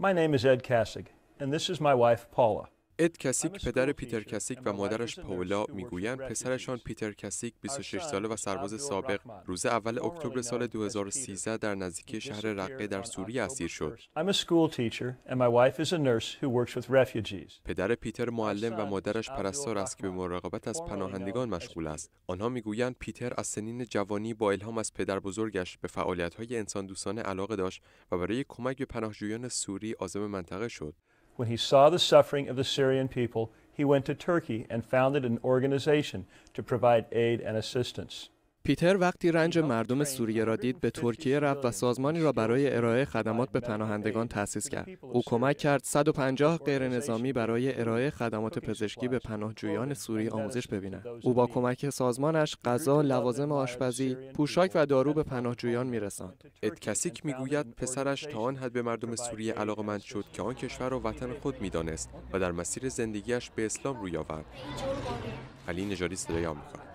My name is Ed Kassig, and this is my wife, Paula. اد کسیک پدر پیتر کسیک و مادرش پاولا میگویند پسرشان پیتر کسیک 26 ساله و سرباز سابق روز اول اکتبر سال 2013 در نزدیکی شهر رقه در سوریه اسیر شد. پدر پیتر معلم و مادرش پرستار است که به مراقبت از پناهندگان مشغول است. آنها میگویند پیتر از سنین جوانی با الهام از پدر بزرگش به فعالیت‌های انسان دوستانه علاقه داشت و برای کمک به پناهجویان سوری عازم منطقه شد. When he saw the suffering of the Syrian people, he went to Turkey and founded an organization to provide aid and assistance. پیتر وقتی رنج مردم سوریه را دید به ترکیه رفت و سازمانی را برای ارائه خدمات به پناهندگان تأسیس کرد. او کمک کرد 150 غیر نظامی برای ارائه خدمات پزشکی به پناهجویان سوری آموزش ببیند. او با کمک سازمانش غذا، لوازم آشپزی، پوشاک و دارو به پناهجویان میرساند. ادکسیک میگوید پسرش تا آن حد به مردم سوریه علاقمند شد که آن کشور را وطن خود میدانست و در مسیر زندگیش به اسلام روی آورد. علی نجاری صدای آمریکا